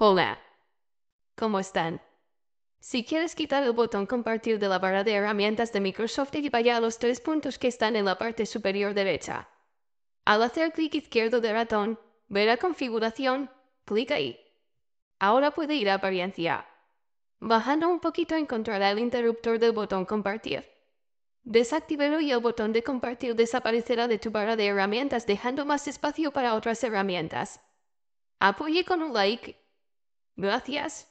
hola, ¿cómo están? Si quieres quitar el botón compartir de la barra de herramientas de Microsoft y vaya a los tres puntos que están en la parte superior derecha. Al hacer clic izquierdo del ratón, verá configuración, clic ahí. Ahora puede ir a apariencia. Bajando un poquito encontrará el interruptor del botón compartir. Desactivelo y el botón de compartir desaparecerá de tu barra de herramientas dejando más espacio para otras herramientas. Apoye con un like Gracias.